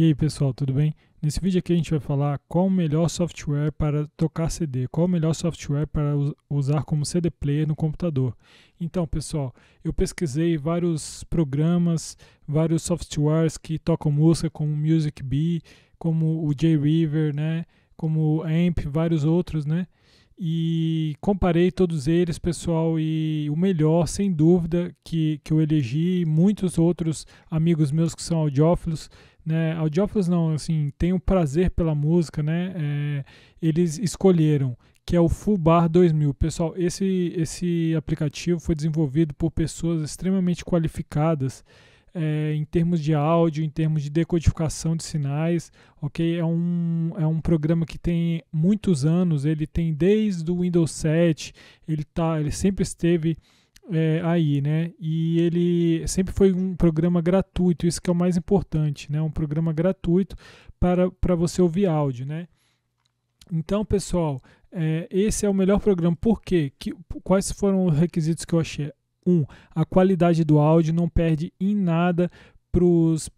E aí pessoal, tudo bem? Nesse vídeo aqui a gente vai falar qual o melhor software para tocar CD, qual o melhor software para usar como CD player no computador. Então pessoal, eu pesquisei vários programas, vários softwares que tocam música, como o Music Bee, como o JRiver, né? como o AMP, vários outros, né? e comparei todos eles, pessoal, e o melhor, sem dúvida, que, que eu elegi, e muitos outros amigos meus que são audiófilos, né, audiófilos não, assim, tem o prazer pela música, né, é, eles escolheram, que é o Fubar 2000. Pessoal, esse, esse aplicativo foi desenvolvido por pessoas extremamente qualificadas, é, em termos de áudio, em termos de decodificação de sinais, ok? É um, é um programa que tem muitos anos, ele tem desde o Windows 7, ele, tá, ele sempre esteve é, aí, né? E ele sempre foi um programa gratuito, isso que é o mais importante, né? Um programa gratuito para, para você ouvir áudio, né? Então, pessoal, é, esse é o melhor programa. Por quê? Que, quais foram os requisitos que eu achei? 1. Um, a qualidade do áudio não perde em nada pros,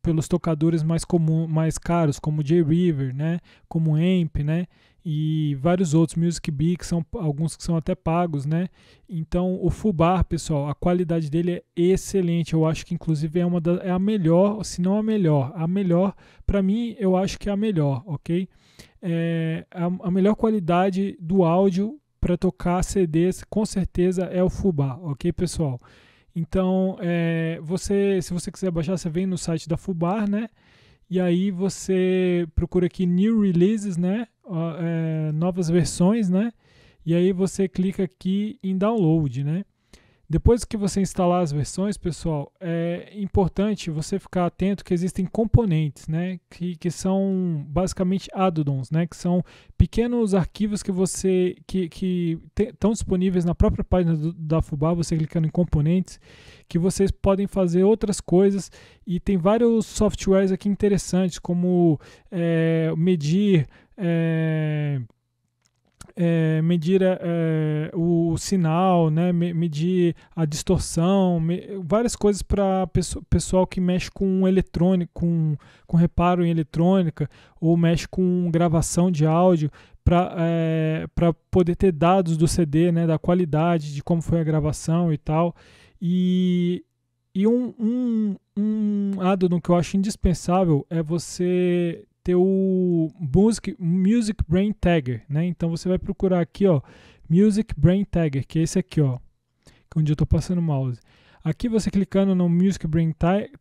pelos tocadores mais, comum, mais caros, como J-River, né? como Amp, né? e vários outros, Music B, que são alguns que são até pagos, né? Então, o Fubar, pessoal, a qualidade dele é excelente. Eu acho que inclusive é uma da, é a melhor, se não a melhor, a melhor para mim, eu acho que é a melhor, OK? É a, a melhor qualidade do áudio para tocar CDs, com certeza é o Fubá, ok, pessoal? Então, é, você, se você quiser baixar, você vem no site da Fubar, né? E aí você procura aqui New Releases, né? Uh, é, novas versões, né? E aí você clica aqui em Download, né? Depois que você instalar as versões, pessoal, é importante você ficar atento que existem componentes, né? Que, que são basicamente add-ons, né? Que são pequenos arquivos que você que, que estão disponíveis na própria página do, da Fubá, você clicando em componentes, que vocês podem fazer outras coisas e tem vários softwares aqui interessantes, como é, medir. É, é, medir é, é, o sinal, né, medir a distorção, me, várias coisas para pessoa, pessoal que mexe com eletrônico, com, com reparo em eletrônica ou mexe com gravação de áudio para é, poder ter dados do CD, né, da qualidade, de como foi a gravação e tal. E, e um, um, um addon que eu acho indispensável é você ter o Music, Music Brain Tagger, né? Então você vai procurar aqui, ó, Music Brain Tagger, que é esse aqui, ó, onde eu estou passando o mouse. Aqui você clicando no Music Brain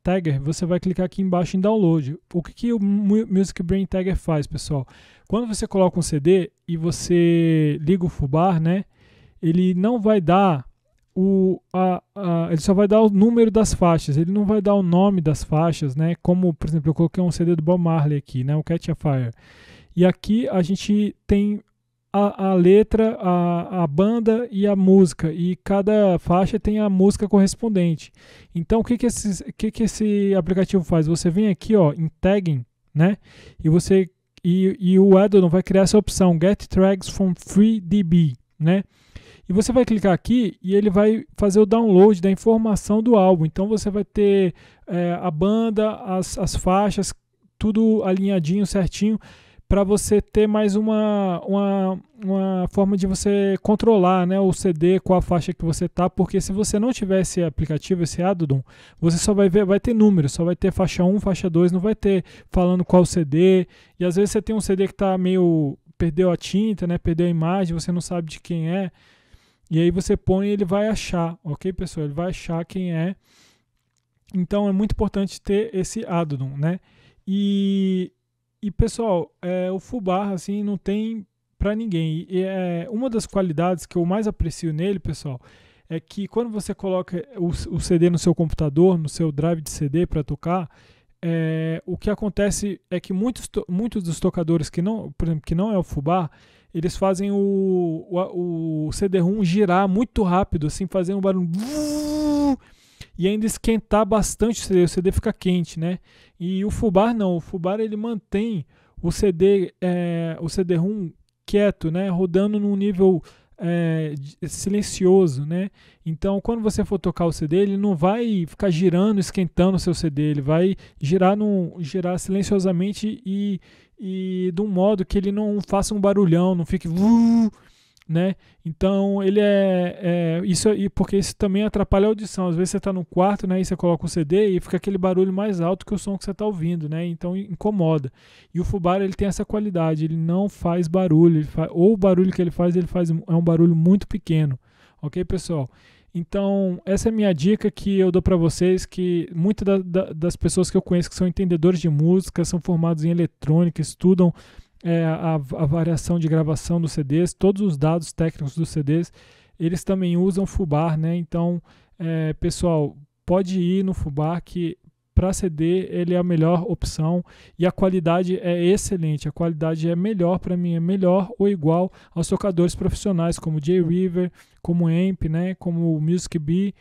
Tagger, você vai clicar aqui embaixo em Download. O que, que o Music Brain Tagger faz, pessoal? Quando você coloca um CD e você liga o Fubar, né? Ele não vai dar o, a, a, ele só vai dar o número das faixas, ele não vai dar o nome das faixas, né? Como, por exemplo, eu coloquei um CD do Bob Marley aqui, né? O Catch a Fire. E aqui a gente tem a, a letra, a, a banda e a música. E cada faixa tem a música correspondente. Então, o que, que, esse, que, que esse aplicativo faz? Você vem aqui, ó, em Tagging, né? E você... E, e o Addon vai criar essa opção Get Tracks from FreeDB, né? E você vai clicar aqui e ele vai fazer o download da informação do álbum. Então você vai ter é, a banda, as, as faixas, tudo alinhadinho, certinho, para você ter mais uma, uma, uma forma de você controlar né, o CD qual a faixa que você tá, porque se você não tiver esse aplicativo, esse Adodon, você só vai ver, vai ter números, só vai ter faixa 1, faixa 2, não vai ter falando qual CD, e às vezes você tem um CD que tá meio perdeu a tinta, né, perdeu a imagem, você não sabe de quem é. E aí você põe ele vai achar, ok, pessoal? Ele vai achar quem é. Então é muito importante ter esse addon, né? E, e pessoal, é, o Fubar, assim, não tem para ninguém. E é, uma das qualidades que eu mais aprecio nele, pessoal, é que quando você coloca o, o CD no seu computador, no seu drive de CD para tocar, é, o que acontece é que muitos, muitos dos tocadores que não, por exemplo, que não é o Fubar, eles fazem o, o, o CD-ROM girar muito rápido, assim, fazendo um barulho e ainda esquentar bastante o CD, o CD fica quente, né? E o Fubar não, o Fubar ele mantém o CD, é, o CD-ROM quieto, né? Rodando num nível é, silencioso, né? Então, quando você for tocar o CD, ele não vai ficar girando, esquentando o seu CD, ele vai girar, num, girar silenciosamente e, e de um modo que ele não faça um barulhão, não fique. Uh, né? Então ele é, é isso aí, porque isso também atrapalha a audição. Às vezes você está no quarto, né? E você coloca o um CD e fica aquele barulho mais alto que o som que você está ouvindo, né? Então incomoda. E o Fubar ele tem essa qualidade, ele não faz barulho, faz, ou o barulho que ele faz, ele faz é um barulho muito pequeno, ok, pessoal? Então, essa é a minha dica que eu dou para vocês, que muitas da, da, das pessoas que eu conheço que são entendedores de música, são formados em eletrônica, estudam é, a, a variação de gravação dos CDs, todos os dados técnicos dos CDs, eles também usam Fubar, né? Então, é, pessoal, pode ir no Fubar que para CD ele é a melhor opção e a qualidade é excelente. A qualidade é melhor para mim, é melhor ou igual aos tocadores profissionais como J River, como Amp, né, como Music Bee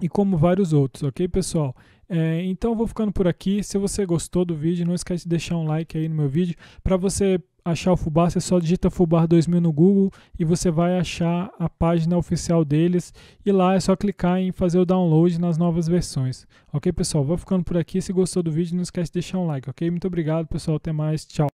e como vários outros, ok, pessoal? É, então eu vou ficando por aqui. Se você gostou do vídeo, não esquece de deixar um like aí no meu vídeo. Para você achar o Fubar, você só digita Fubar 2000 no Google e você vai achar a página oficial deles. E lá é só clicar em fazer o download nas novas versões. Ok, pessoal? Vou ficando por aqui. Se gostou do vídeo, não esquece de deixar um like, ok? Muito obrigado, pessoal. Até mais. Tchau.